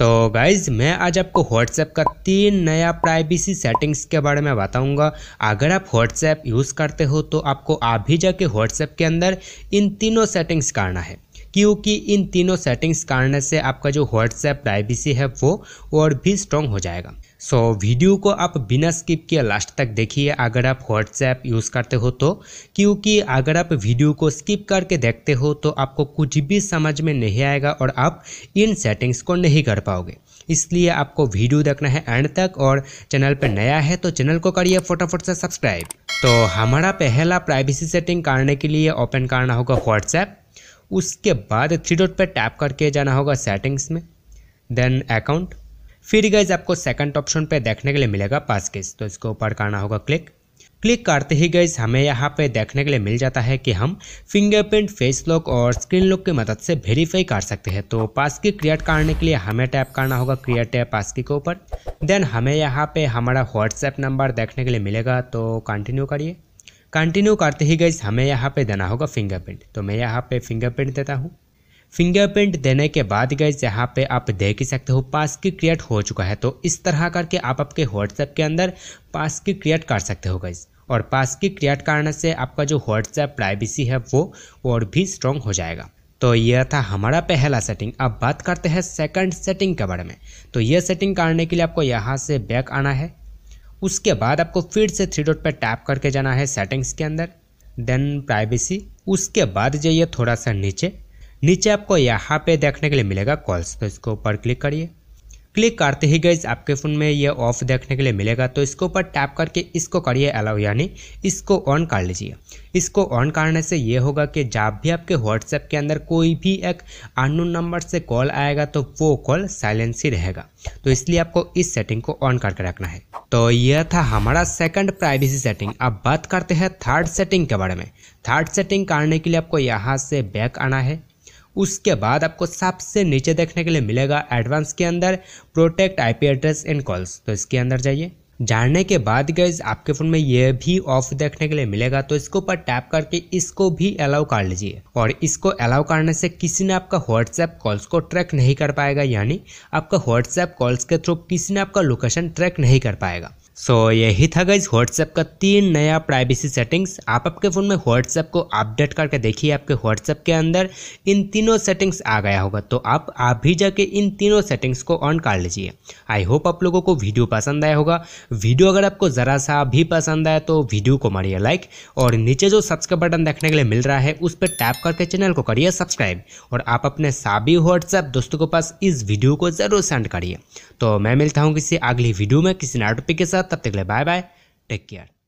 तो गाइज मैं आज आपको WhatsApp का तीन नया प्राइवेसी सेटिंग्स के बारे में बताऊंगा अगर आप व्हाट्सएप यूज़ करते हो तो आपको अभी जाके व्हाट्सएप के अंदर इन तीनों सेटिंग्स करना है क्योंकि इन तीनों सेटिंग्स कारण से आपका जो व्हाट्सएप प्राइवेसी है वो और भी स्ट्रॉन्ग हो जाएगा सो so, वीडियो को आप बिना स्किप किए लास्ट तक देखिए अगर आप व्हाट्सएप यूज़ करते हो तो क्योंकि अगर आप वीडियो को स्किप करके देखते हो तो आपको कुछ भी समझ में नहीं आएगा और आप इन सेटिंग्स को नहीं कर पाओगे इसलिए आपको वीडियो देखना है एंड तक और चैनल पर नया है तो चैनल को करिए फटाफट से सब्सक्राइब तो हमारा पहला प्राइवेसी सेटिंग करने के लिए ओपन करना होगा व्हाट्सएप उसके बाद थ्री डॉट पर टैप करके जाना होगा सेटिंग्स में देन अकाउंट फिर गाइज आपको सेकंड ऑप्शन पे देखने के लिए मिलेगा पास केस तो इसके ऊपर करना होगा क्लिक क्लिक करते ही गाइज हमें यहाँ पे देखने के लिए मिल जाता है कि हम फिंगरप्रिंट फेस लॉक और स्क्रीन लॉक की मदद से वेरीफाई कर सकते हैं तो पास की क्रिएट करने के लिए हमें टैप करना होगा क्रिएट टैप पास की के ऊपर देन हमें यहाँ पे हमारा व्हाट्सएप नंबर देखने के लिए मिलेगा तो कंटिन्यू करिए कंटिन्यू करते ही गई हमें यहाँ पे देना होगा फिंगरप्रिंट तो मैं यहाँ पे फिंगरप्रिंट देता हूँ फिंगरप्रिंट देने के बाद गए यहाँ पे आप देख ही सकते हो पास की क्रिएट हो चुका है तो इस तरह करके आप आपके व्हाट्सएप के अंदर पास की क्रिएट कर सकते हो गई और पास की क्रिएट करने से आपका जो व्हाट्सएप प्राइवेसी है वो और भी स्ट्रॉन्ग हो जाएगा तो यह था हमारा पहला सेटिंग अब बात करते हैं सेकंड सेटिंग के बारे में तो यह सेटिंग करने के लिए आपको यहाँ से बैक आना है उसके बाद आपको फिर से थ्री डॉट पर टैप करके जाना है सेटिंग्स के अंदर देन प्राइवेसी उसके बाद जाइए थोड़ा सा नीचे नीचे आपको यहाँ पे देखने के लिए मिलेगा कॉल्स तो इसके ऊपर क्लिक करिए क्लिक करते ही गई आपके फ़ोन में ये ऑफ देखने के लिए मिलेगा तो इसके ऊपर टैप करके इसको करिए अलाउ यानी इसको ऑन कर लीजिए इसको ऑन करने से ये होगा कि जब भी आपके व्हाट्सएप के अंदर कोई भी एक अननोन नंबर से कॉल आएगा तो वो कॉल साइलेंस ही रहेगा तो इसलिए आपको इस सेटिंग को ऑन करके रखना है तो यह था हमारा सेकंड प्राइवेसी सेटिंग अब बात करते हैं थर्ड सेटिंग के बारे में थर्ड सेटिंग करने के लिए आपको यहाँ से बैक आना है उसके बाद आपको सबसे नीचे देखने के लिए मिलेगा एडवांस के अंदर protect IP address and calls तो इसके अंदर जाइए जानने के बाद गैज आपके फ़ोन में यह भी ऑफ देखने के लिए मिलेगा तो इसके ऊपर टैप करके इसको भी अलाउ कर लीजिए और इसको अलाउ करने से किसी ने आपका व्हाट्सएप कॉल्स को ट्रैक नहीं कर पाएगा यानी आपका व्हाट्सएप कॉल्स के थ्रू किसी ने आपका लोकेशन ट्रैक नहीं कर पाएगा सो so, यही था गाइज व्हाट्सएप का तीन नया प्राइवेसी सेटिंग्स आप आपके फ़ोन में व्हाट्सएप को अपडेट करके देखिए आपके व्हाट्सएप के अंदर इन तीनों सेटिंग्स आ गया होगा तो आप आप भी जाके इन तीनों सेटिंग्स को ऑन कर लीजिए आई होप आप लोगों को वीडियो पसंद आया होगा वीडियो अगर आपको ज़रा सा भी पसंद आया तो वीडियो को मारिए लाइक और नीचे जो सब्सक्राइब बटन देखने के लिए मिल रहा है उस पर टैप करके चैनल को करिए सब्सक्राइब और आप अपने सभी व्हाट्सएप दोस्तों के पास इस वीडियो को ज़रूर सेंड करिए तो मैं मिलता हूँ किसी अगली वीडियो में किसी नए के साथ तब तक ले बाय बाय टेक केयर